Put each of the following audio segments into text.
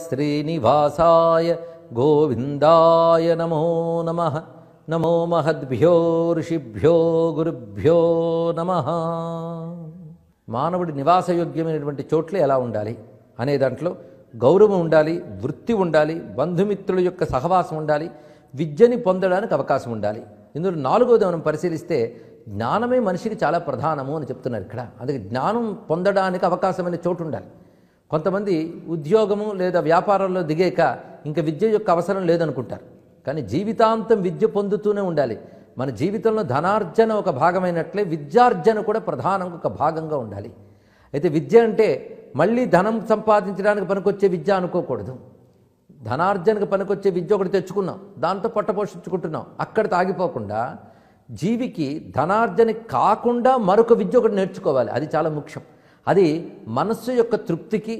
శ్రీనివాసాయ గోవిందాయ నమో నమ నమో మహద్భ్యో ఋషిభ్యో గురుభ్యో నమ మానవుడి నివాసయోగ్యమైనటువంటి చోట్ల ఎలా ఉండాలి అనే దాంట్లో గౌరవం ఉండాలి వృత్తి ఉండాలి బంధుమిత్రుల యొక్క సహవాసం ఉండాలి విద్యని పొందడానికి అవకాశం ఉండాలి ఇందులో నాలుగోది మనం పరిశీలిస్తే జ్ఞానమే మనిషికి చాలా ప్రధానము అని చెప్తున్నారు ఇక్కడ అందుకే జ్ఞానం పొందడానికి అవకాశమైన చోటు ఉండాలి కొంతమంది ఉద్యోగము లేదా వ్యాపారంలో దిగాక ఇంకా విద్య యొక్క అవసరం లేదనుకుంటారు కానీ జీవితాంతం విద్య పొందుతూనే ఉండాలి మన జీవితంలో ధనార్జన ఒక భాగమైనట్లే విద్యార్జన కూడా ప్రధానం ఒక భాగంగా ఉండాలి అయితే విద్య అంటే మళ్ళీ ధనం సంపాదించడానికి పనికొచ్చే విద్య అనుకోకూడదు ధనార్జనకు పనికొచ్చే విద్య ఒకటి తెచ్చుకున్నాం దాంతో పట్టపోషించుకుంటున్నాం అక్కడ తాగిపోకుండా జీవికి ధనార్జన కాకుండా మరొక విద్య ఒకటి నేర్చుకోవాలి అది చాలా ముఖ్యం అది మనస్సు యొక్క తృప్తికి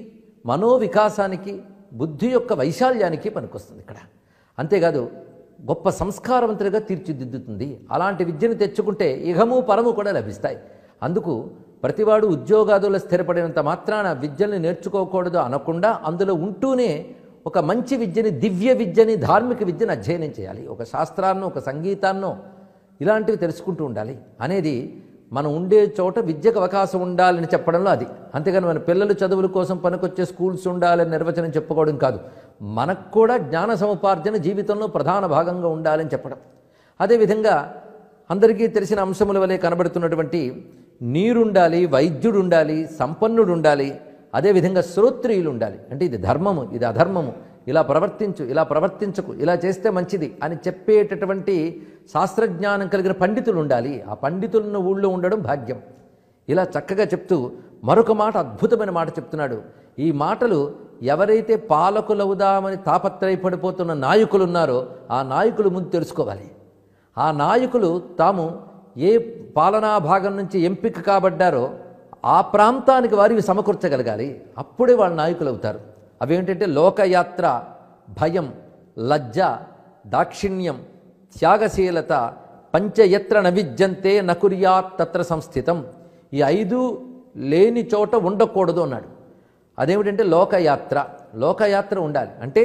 మనోవికాసానికి బుద్ధి యొక్క వైశాల్యానికి పనికొస్తుంది ఇక్కడ అంతేకాదు గొప్ప సంస్కారవంతులుగా తీర్చిదిద్దుతుంది అలాంటి విద్యను తెచ్చుకుంటే ఇహము పరము కూడా లభిస్తాయి అందుకు ప్రతివాడు ఉద్యోగాదులు స్థిరపడినంత మాత్రాన విద్యల్ని నేర్చుకోకూడదు అనకుండా అందులో ఉంటూనే ఒక మంచి విద్యని దివ్య విద్యని ధార్మిక విద్యను అధ్యయనం చేయాలి ఒక శాస్త్రాన్నో ఒక సంగీతాన్నో ఇలాంటివి తెలుసుకుంటూ ఉండాలి అనేది మనం ఉండే చోట విద్యకు అవకాశం ఉండాలని చెప్పడంలో అది అంతేగాని మన పిల్లలు చదువుల కోసం పనికొచ్చే స్కూల్స్ ఉండాలని నిర్వచనం చెప్పుకోవడం కాదు మనకు కూడా జ్ఞాన సముపార్జన జీవితంలో ప్రధాన భాగంగా ఉండాలని చెప్పడం అదేవిధంగా అందరికీ తెలిసిన అంశముల వలె కనబడుతున్నటువంటి నీరుండాలి వైద్యుడు ఉండాలి సంపన్నుడు ఉండాలి అదేవిధంగా శ్రోత్రియులు ఉండాలి అంటే ఇది ధర్మము ఇది అధర్మము ఇలా ప్రవర్తించు ఇలా ప్రవర్తించకు ఇలా చేస్తే మంచిది అని చెప్పేటటువంటి శాస్త్రజ్ఞానం కలిగిన పండితులు ఉండాలి ఆ పండితులను ఊళ్ళో ఉండడం భాగ్యం ఇలా చక్కగా చెప్తూ మరొక మాట అద్భుతమైన మాట చెప్తున్నాడు ఈ మాటలు ఎవరైతే పాలకులవుదామని తాపత్రయపడిపోతున్న నాయకులు ఉన్నారో ఆ నాయకులు ముందు తెలుసుకోవాలి ఆ నాయకులు తాము ఏ పాలనా భాగం నుంచి ఎంపిక కాబడ్డారో ఆ ప్రాంతానికి వారివి సమకూర్చగలగాలి అప్పుడే వాళ్ళ నాయకులు అవుతారు అవేంటంటే లోకయాత్ర భయం లజ్జ దాక్షిణ్యం త్యాగశీలత పంచయత్ర నవిద్యంతే నకుర్యాత్ తత్ర సంస్థితం ఈ ఐదు లేని చోట ఉండకూడదు అన్నాడు అదేమిటంటే లోకయాత్ర లోకయాత్ర ఉండాలి అంటే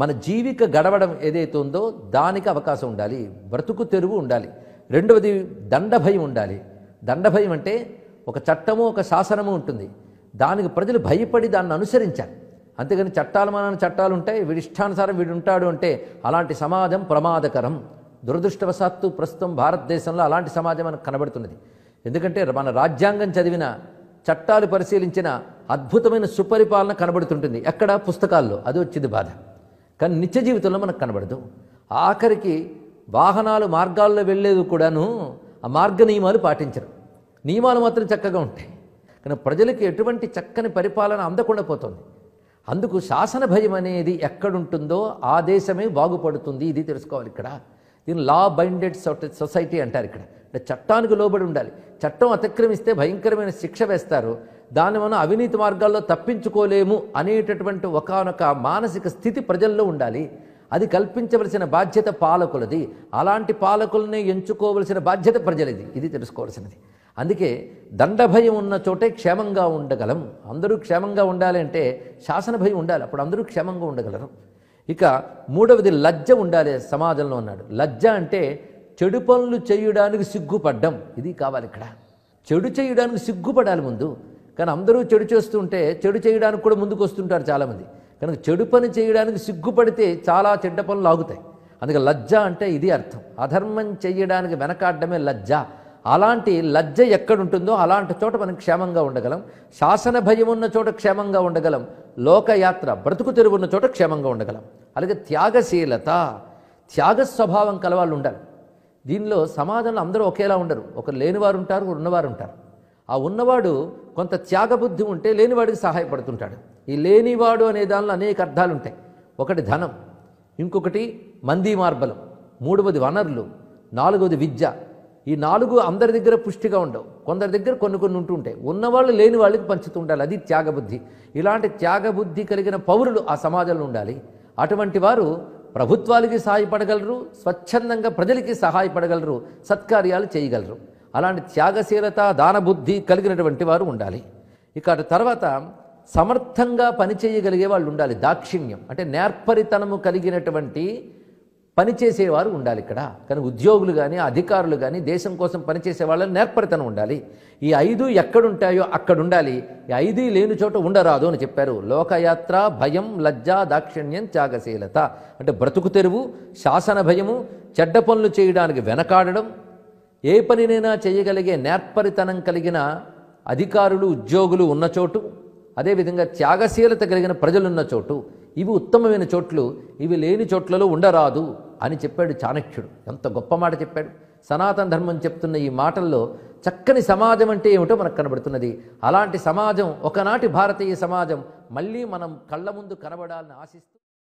మన జీవిక గడవడం ఏదైతే ఉందో దానికి అవకాశం ఉండాలి బ్రతుకు తెరువు ఉండాలి రెండవది దండభయం ఉండాలి దండభయం అంటే ఒక చట్టము ఒక శాసనము ఉంటుంది దానికి ప్రజలు భయపడి దాన్ని అనుసరించాలి అంతేగాని చట్టాలు మన చట్టాలు ఉంటాయి వీడి ఇష్టానుసారం వీడు ఉంటాడు అంటే అలాంటి సమాజం ప్రమాదకరం దురదృష్టవశాత్తు ప్రస్తుతం భారతదేశంలో అలాంటి సమాజం మనకు కనబడుతున్నది ఎందుకంటే మన రాజ్యాంగం చదివిన చట్టాలు పరిశీలించిన అద్భుతమైన సుపరిపాలన కనబడుతుంటుంది ఎక్కడ పుస్తకాల్లో అది వచ్చింది బాధ కానీ నిత్య జీవితంలో మనకు కనబడదు ఆఖరికి వాహనాలు మార్గాల్లో వెళ్ళేది కూడాను ఆ మార్గ నియమాలు పాటించరు నియమాలు మాత్రం చక్కగా ఉంటాయి కానీ ప్రజలకు ఎటువంటి చక్కని పరిపాలన అందకుండా పోతుంది అందుకు శాసన భయం అనేది ఎక్కడుంటుందో ఆ దేశమే బాగుపడుతుంది ఇది తెలుసుకోవాలి ఇక్కడ దీన్ని లా బైండెడ్ సొసైటీ అంటారు ఇక్కడ అంటే చట్టానికి లోబడి ఉండాలి చట్టం అతిక్రమిస్తే భయంకరమైన శిక్ష వేస్తారు దాన్ని మనం అవినీతి మార్గాల్లో తప్పించుకోలేము అనేటటువంటి ఒకనొక మానసిక స్థితి ప్రజల్లో ఉండాలి అది కల్పించవలసిన బాధ్యత పాలకులది అలాంటి పాలకుల్ని ఎంచుకోవలసిన బాధ్యత ప్రజలది ఇది తెలుసుకోవాల్సినది అందుకే దండభయం ఉన్న చోటే క్షేమంగా ఉండగలం అందరూ క్షేమంగా ఉండాలి అంటే శాసన భయం ఉండాలి అప్పుడు అందరూ క్షేమంగా ఉండగలరు ఇక మూడవది లజ్జ ఉండాలి సమాజంలో ఉన్నాడు లజ్జ అంటే చెడు పనులు చేయడానికి సిగ్గుపడ్డం ఇది కావాలి ఇక్కడ చెడు చేయడానికి సిగ్గుపడాలి ముందు కానీ అందరూ చెడు చేస్తుంటే చెడు చేయడానికి కూడా ముందుకు వస్తుంటారు చాలామంది కనుక చెడు పని చేయడానికి సిగ్గుపడితే చాలా చెడ్డ పనులు ఆగుతాయి అందుకే లజ్జ అంటే ఇది అర్థం అధర్మం చేయడానికి వెనకాడమే లజ్జ అలాంటి లజ్జ ఎక్కడుంటుందో అలాంటి చోట మనం క్షేమంగా ఉండగలం శాసన భయం ఉన్న చోట క్షేమంగా ఉండగలం లోకయాత్ర బ్రతుకు తెరువు ఉన్న చోట క్షేమంగా ఉండగలం అలాగే త్యాగశీలత త్యాగ స్వభావం కలవాళ్ళు ఉండాలి దీనిలో సమాజంలో అందరూ ఒకేలా ఉండరు ఒకరు లేనివారు ఉంటారు ఉన్నవారు ఉంటారు ఆ ఉన్నవాడు కొంత త్యాగబుద్ధి ఉంటే లేనివాడికి సహాయపడుతుంటాడు ఈ లేనివాడు అనే దానిలో అనేక అర్థాలు ఉంటాయి ఒకటి ధనం ఇంకొకటి మందీ మార్బలం మూడవది వనరులు నాలుగవది విద్య ఈ నాలుగు అందరి దగ్గర పుష్టిగా ఉండవు కొందరి దగ్గర కొన్ని కొన్ని ఉంటుంటాయి ఉన్నవాళ్ళు లేని వాళ్ళకి పంచుతూ ఉండాలి అది త్యాగబుద్ధి ఇలాంటి త్యాగబుద్ధి కలిగిన పౌరులు ఆ సమాజంలో ఉండాలి అటువంటి వారు ప్రభుత్వాలకి సహాయపడగలరు స్వచ్ఛందంగా ప్రజలకి సహాయపడగలరు సత్కార్యాలు చేయగలరు అలాంటి త్యాగశీలత దానబుద్ధి కలిగినటువంటి వారు ఉండాలి ఇక తర్వాత సమర్థంగా పనిచేయగలిగే వాళ్ళు ఉండాలి దాక్షిణ్యం అంటే నేర్పరితనము కలిగినటువంటి పనిచేసేవారు ఉండాలి ఇక్కడ కానీ ఉద్యోగులు కానీ అధికారులు కానీ దేశం కోసం పనిచేసే వాళ్ళని నేర్పరితనం ఉండాలి ఈ ఐదు ఎక్కడుంటాయో అక్కడుండాలి ఈ ఐదు లేని చోట ఉండరాదు అని చెప్పారు లోకయాత్ర భయం లజ్జ దాక్షిణ్యం త్యాగశీలత అంటే బ్రతుకు తెరువు శాసన భయము చెడ్డ పనులు చేయడానికి వెనకాడడం ఏ పనినైనా చేయగలిగే నేర్పరితనం కలిగిన అధికారులు ఉద్యోగులు ఉన్న చోటు అదేవిధంగా త్యాగశీలత కలిగిన ప్రజలున్న చోటు ఇవి ఉత్తమమైన చోట్లు ఇవి లేని చోట్లలో ఉండరాదు అని చెప్పాడు చాణక్యుడు ఎంత గొప్ప మాట చెప్పాడు సనాతన ధర్మం చెప్తున్న ఈ మాటల్లో చక్కని సమాజం అంటే ఏమిటో మనకు కనబడుతున్నది అలాంటి సమాజం ఒకనాటి భారతీయ సమాజం మళ్ళీ మనం కళ్ళ ముందు కనబడాలని ఆశిస్తూ